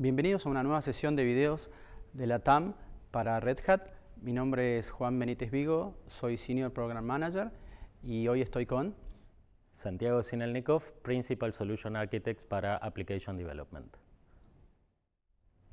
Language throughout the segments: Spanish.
Bienvenidos a una nueva sesión de videos de la TAM para Red Hat. Mi nombre es Juan Benítez Vigo, soy Senior Program Manager y hoy estoy con... Santiago Sinelnikov, Principal Solution Architect para Application Development.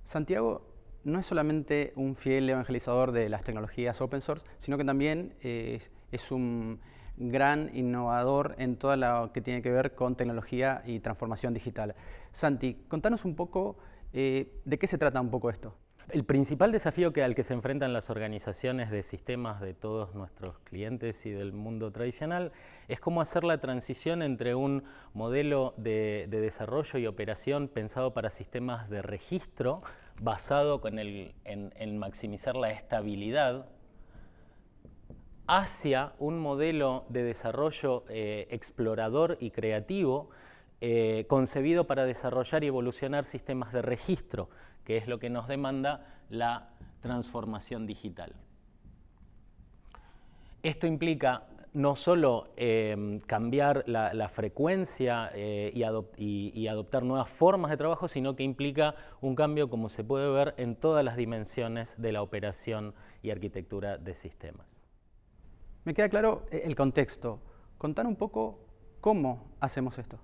Santiago no es solamente un fiel evangelizador de las tecnologías open source, sino que también eh, es un gran innovador en todo lo que tiene que ver con tecnología y transformación digital. Santi, contanos un poco eh, ¿De qué se trata un poco esto? El principal desafío que, al que se enfrentan las organizaciones de sistemas de todos nuestros clientes y del mundo tradicional es cómo hacer la transición entre un modelo de, desarrollo y operación pensado para sistemas de registro basado en, maximizar la estabilidad hacia un modelo de desarrollo eh, explorador y creativo eh, concebido para desarrollar y evolucionar sistemas de registro, que es lo que nos demanda la transformación digital. Esto implica no solo em, cambiar la, frecuencia eh, y, adoptar nuevas formas de trabajo, sino que implica un cambio, como se puede ver, en todas las dimensiones de la operación y arquitectura de sistemas. Me queda claro eh, el contexto. Contar un poco cómo hacemos esto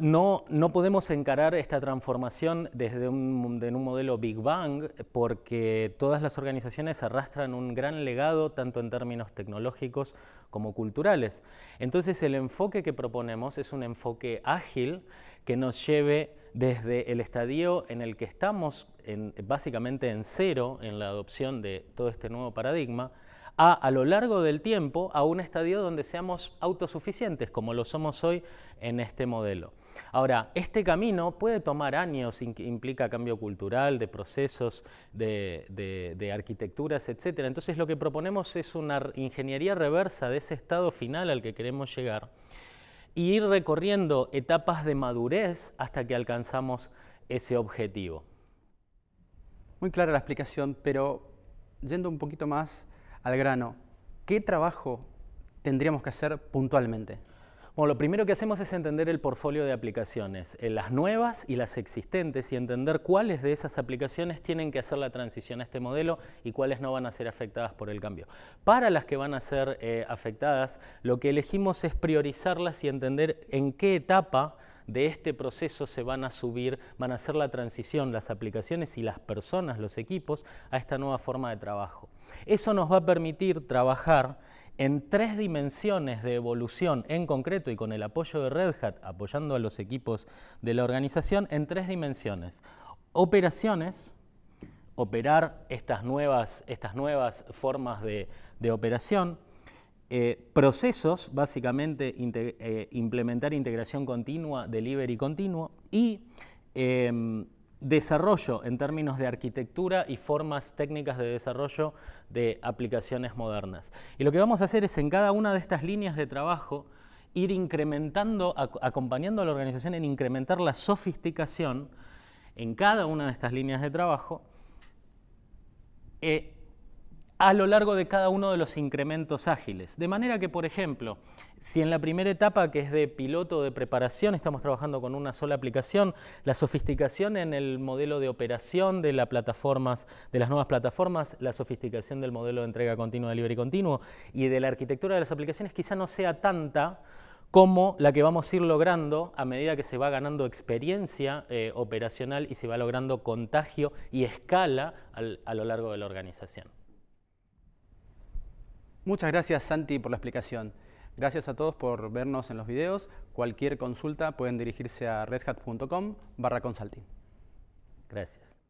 no, podemos encarar esta transformación desde un, un modelo Big Bang porque todas las organizaciones arrastran un gran legado tanto en términos tecnológicos como culturales. Entonces el enfoque que proponemos es un enfoque ágil que nos lleve desde el estadio en el que estamos básicamente en cero en la adopción de todo este nuevo paradigma a, a lo largo del tiempo, a un estadio donde seamos autosuficientes, como lo somos hoy en este modelo. Ahora, este camino puede tomar años, implica cambio cultural, de procesos, de, arquitecturas, etc. Entonces lo que proponemos es una ingeniería reversa de ese estado final al que queremos llegar y ir recorriendo etapas de madurez hasta que alcanzamos ese objetivo. Muy clara la explicación, pero yendo un poquito más al grano, ¿qué trabajo tendríamos que hacer puntualmente? Bueno, lo primero que hacemos es entender el portfolio de aplicaciones, eh, las nuevas y las existentes, y entender cuáles de esas aplicaciones tienen que hacer la transición a este modelo y cuáles no van a ser afectadas por el cambio. Para las que van a ser eh, afectadas, lo que elegimos es priorizarlas y entender en qué etapa de este proceso se van a subir, van a hacer la transición las aplicaciones y las personas, los equipos, a esta nueva forma de trabajo. Eso nos va a permitir trabajar en tres dimensiones de evolución en concreto y con el apoyo de Red Hat, apoyando a los equipos de la organización, en tres dimensiones. Operaciones, operar estas nuevas, estas nuevas formas de operación, eh, procesos, básicamente, eh, implementar integración continua, delivery continuo y em, desarrollo en términos de arquitectura y formas técnicas de desarrollo de aplicaciones modernas. Y lo que vamos a hacer es en cada una de estas líneas de trabajo ir incrementando, acompañando a la organización en incrementar la sofisticación en cada una de estas líneas de trabajo eh, a lo largo de cada uno de los incrementos ágiles. De manera que, por ejemplo, si en la primera etapa, que es de piloto de preparación, estamos trabajando con una sola aplicación, la sofisticación en el modelo de operación de, las plataformas, de las nuevas plataformas, la sofisticación del modelo de entrega continua, libre y continuo, y de la arquitectura de las aplicaciones quizá no sea tanta como la que vamos a ir logrando a medida que se va ganando experiencia eh, operacional y se va logrando contagio y escala a lo largo de la organización. Muchas gracias Santi por la explicación. Gracias a todos por vernos en los videos. Cualquier consulta pueden dirigirse a redhat.com barra consulting. Gracias.